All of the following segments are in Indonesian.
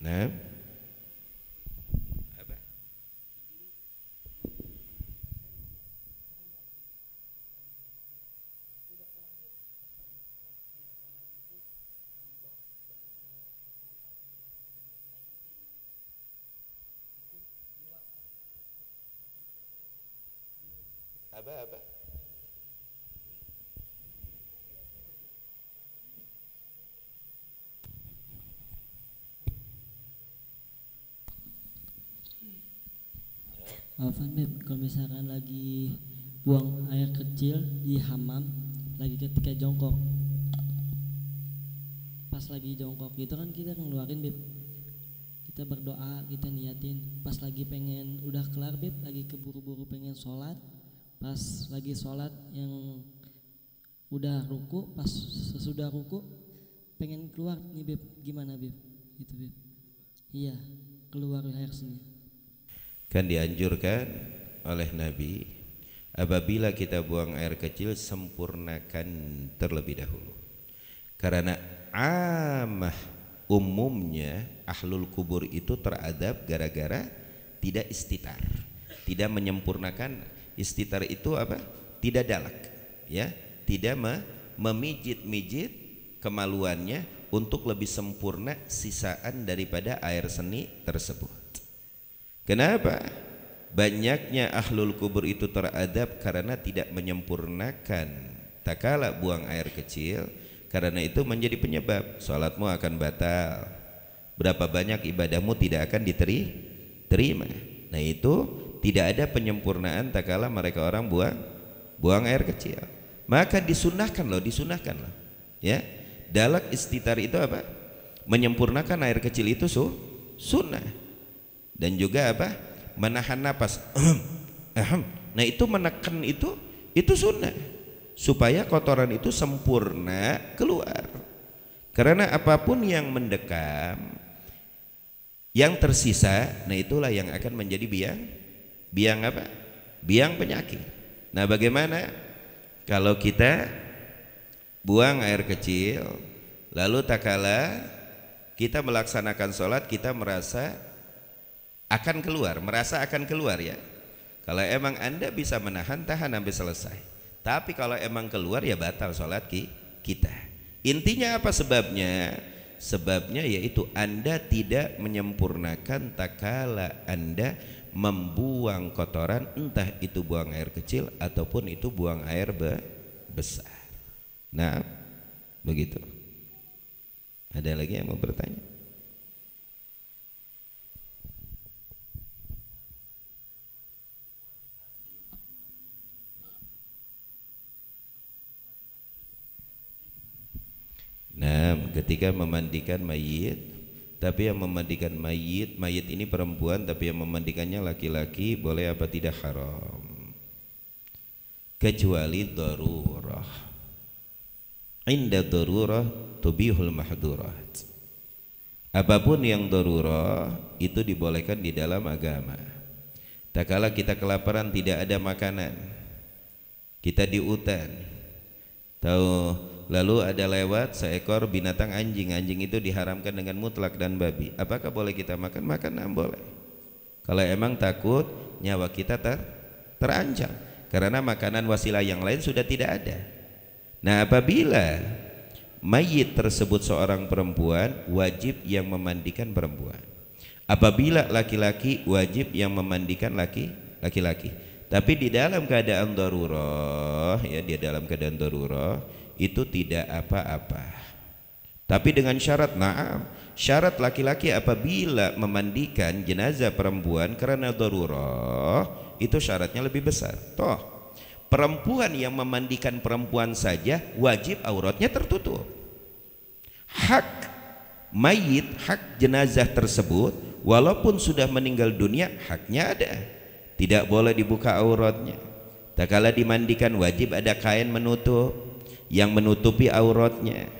نعم أبا أبا Alvan eh, Beb, kalau misalkan lagi buang air kecil di hamam, lagi ketika jongkok, pas lagi jongkok gitu kan kita ngeluarin Beb, kita berdoa, kita niatin, pas lagi pengen udah kelar Beb, lagi keburu-buru pengen sholat, pas lagi sholat yang udah ruku, pas sesudah ruku pengen keluar nih Beb, gimana Beb? Gitu Beb. Iya, keluar air sini kan dianjurkan oleh Nabi apabila kita buang air kecil sempurnakan terlebih dahulu karena amah umumnya ahlul kubur itu teradab gara-gara tidak istitar tidak menyempurnakan istitar itu apa tidak dalak ya tidak memijit-mijit kemaluannya untuk lebih sempurna sisaan daripada air seni tersebut Kenapa? Banyaknya ahlul kubur itu teradab karena tidak menyempurnakan takala buang air kecil karena itu menjadi penyebab salatmu akan batal. Berapa banyak ibadahmu tidak akan diterima. Nah, itu tidak ada penyempurnaan takala mereka orang buang buang air kecil. Maka disunahkan loh, disunahkan loh. Ya. Dalak istitar itu apa? Menyempurnakan air kecil itu su sunnah dan juga apa menahan napas nah itu menekan itu itu sunnah supaya kotoran itu sempurna keluar karena apapun yang mendekam yang tersisa nah itulah yang akan menjadi biang biang apa biang penyakit nah bagaimana kalau kita buang air kecil lalu tak kala kita melaksanakan sholat kita merasa akan keluar, merasa akan keluar ya. Kalau emang Anda bisa menahan, tahan sampai selesai. Tapi kalau emang keluar ya batal sholat kita. Intinya apa sebabnya? Sebabnya yaitu Anda tidak menyempurnakan takala Anda membuang kotoran entah itu buang air kecil ataupun itu buang air be besar. Nah, begitu. Ada lagi yang mau bertanya? ketika memandikan mayit tapi yang memandikan mayit mayit ini perempuan tapi yang memandikannya laki-laki boleh apa tidak haram kecuali darurah inda darurah tubihul mahdurat apapun yang darurah itu dibolehkan di dalam agama tak kala kita kelaparan tidak ada makanan kita di hutan tahu Lalu ada lewat seekor binatang anjing. Anjing itu diharamkan dengan mutlak dan babi. Apakah boleh kita makan? Makan nah, boleh. Kalau emang takut nyawa kita ter terancam karena makanan wasilah yang lain sudah tidak ada. Nah, apabila mayit tersebut seorang perempuan, wajib yang memandikan perempuan. Apabila laki-laki wajib yang memandikan laki laki-laki. Tapi di dalam keadaan daruroh ya di dalam keadaan daruroh itu tidak apa-apa. Tapi dengan syarat na'am, syarat laki-laki apabila memandikan jenazah perempuan karena darurah, itu syaratnya lebih besar. Toh, perempuan yang memandikan perempuan saja wajib auratnya tertutup. Hak mayit, hak jenazah tersebut walaupun sudah meninggal dunia, haknya ada. Tidak boleh dibuka auratnya. Tak kala dimandikan wajib ada kain menutup yang menutupi auratnya.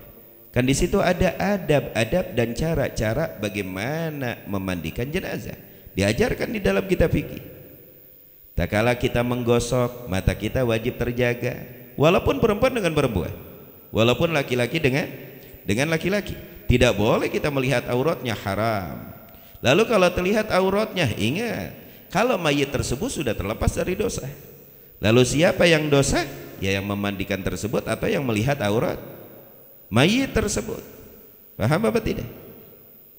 Kan di situ ada adab-adab dan cara-cara bagaimana memandikan jenazah. Diajarkan di dalam kitab fikih. Tak kala kita menggosok, mata kita wajib terjaga. Walaupun perempuan dengan perempuan, walaupun laki-laki dengan dengan laki-laki, tidak boleh kita melihat auratnya haram. Lalu kalau terlihat auratnya, ingat, kalau mayit tersebut sudah terlepas dari dosa. Lalu siapa yang dosa? ya yang memandikan tersebut atau yang melihat aurat mayit tersebut paham apa tidak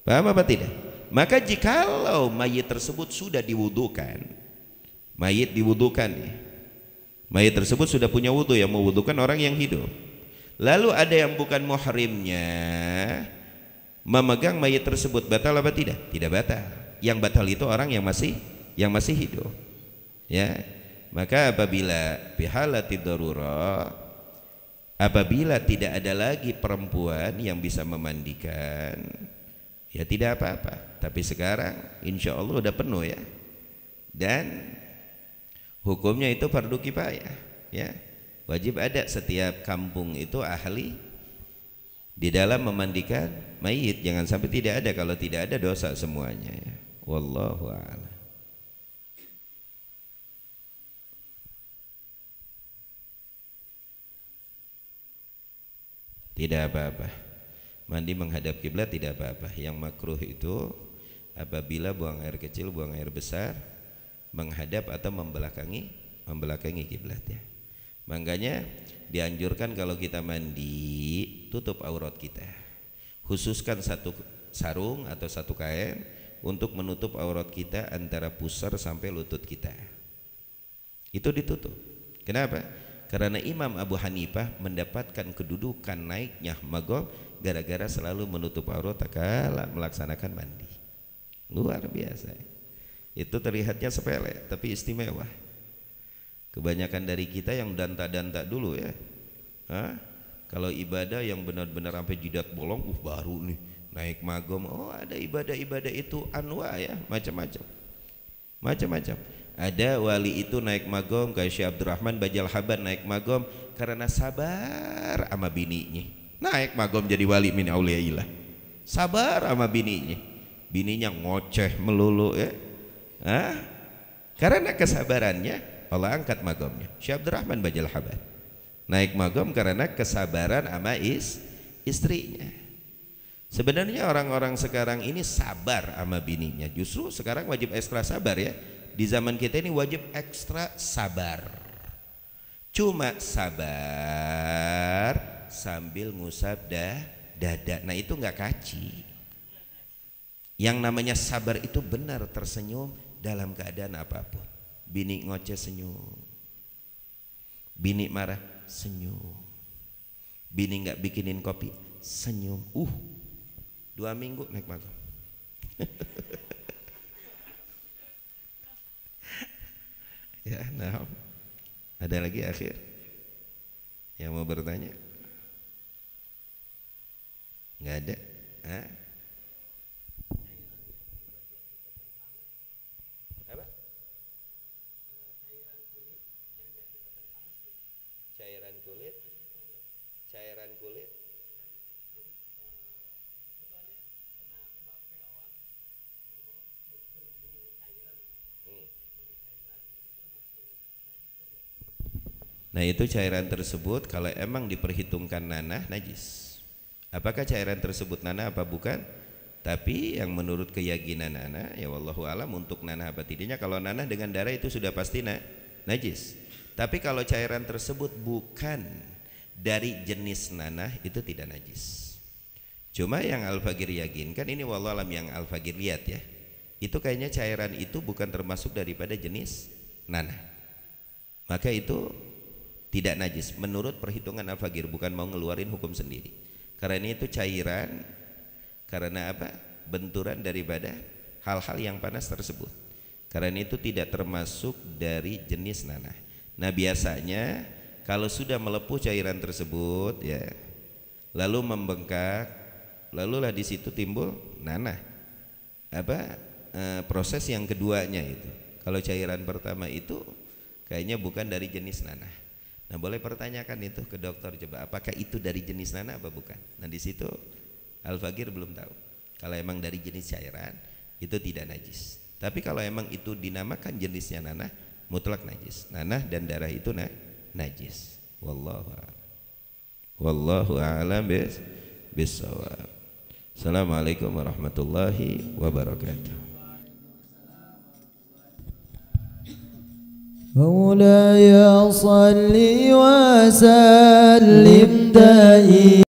paham apa tidak maka jikalau mayit tersebut sudah diwudukan mayit diwudukan nih ya. mayit tersebut sudah punya wudhu yang mewudukan orang yang hidup lalu ada yang bukan muhrimnya memegang mayit tersebut batal apa tidak tidak batal yang batal itu orang yang masih yang masih hidup ya maka apabila bihalati darura apabila tidak ada lagi perempuan yang bisa memandikan ya tidak apa-apa tapi sekarang insya Allah udah penuh ya dan hukumnya itu fardu kifayah ya wajib ada setiap kampung itu ahli di dalam memandikan mayit jangan sampai tidak ada kalau tidak ada dosa semuanya ya wallahu a'lam tidak apa-apa mandi menghadap kiblat tidak apa-apa yang makruh itu apabila buang air kecil buang air besar menghadap atau membelakangi membelakangi kiblat ya makanya dianjurkan kalau kita mandi tutup aurat kita khususkan satu sarung atau satu kain untuk menutup aurat kita antara pusar sampai lutut kita itu ditutup kenapa karena Imam Abu Hanifah mendapatkan kedudukan naiknya magob gara-gara selalu menutup aurat kala melaksanakan mandi. Luar biasa. Itu terlihatnya sepele tapi istimewa. Kebanyakan dari kita yang danta-danta dulu ya. Hah? Kalau ibadah yang benar-benar sampai jidat bolong, uh baru nih naik magom. Oh ada ibadah-ibadah itu anwa ya, macam-macam, macam-macam ada wali itu naik magom kayak Syekh Abdurrahman Bajal Haban naik magom karena sabar sama bininya naik magom jadi wali min ilah sabar sama bininya bininya ngoceh melulu ya Hah? karena kesabarannya Allah angkat magomnya Syekh Abdurrahman Bajal Haban naik magom karena kesabaran sama is, istrinya sebenarnya orang-orang sekarang ini sabar sama bininya justru sekarang wajib ekstra sabar ya di zaman kita ini wajib ekstra sabar cuma sabar sambil ngusap dah dada nah itu nggak kaci yang namanya sabar itu benar tersenyum dalam keadaan apapun bini ngoceh senyum bini marah senyum bini nggak bikinin kopi senyum uh dua minggu naik makan Ya, nah. Ada lagi akhir yang mau bertanya? Nggak ada? Hah? Cairan kulit, cairan kulit Nah itu cairan tersebut kalau emang diperhitungkan nanah najis. Apakah cairan tersebut nanah apa bukan? Tapi yang menurut keyakinan nanah ya wallahu alam untuk nanah apa tidaknya kalau nanah dengan darah itu sudah pasti na najis. Tapi kalau cairan tersebut bukan dari jenis nanah itu tidak najis. Cuma yang Al-Fagir kan ini wallahu alam yang Al-Fagir lihat ya. Itu kayaknya cairan itu bukan termasuk daripada jenis nanah. Maka itu tidak najis menurut perhitungan al-fagir bukan mau ngeluarin hukum sendiri karena itu cairan karena apa benturan daripada hal-hal yang panas tersebut karena itu tidak termasuk dari jenis nanah nah biasanya kalau sudah melepuh cairan tersebut ya lalu membengkak lalu lah di situ timbul nanah apa e, proses yang keduanya itu kalau cairan pertama itu kayaknya bukan dari jenis nanah Nah boleh pertanyakan itu ke dokter coba apakah itu dari jenis nanah apa bukan? Nah di situ Al Fakir belum tahu. Kalau emang dari jenis cairan itu tidak najis. Tapi kalau emang itu dinamakan jenisnya nanah mutlak najis. Nanah dan darah itu nah najis. Wallahu a'lam. Wallahu a'lam bis bisawab. Assalamualaikum warahmatullahi wabarakatuh. مولاي صل وسلم دائما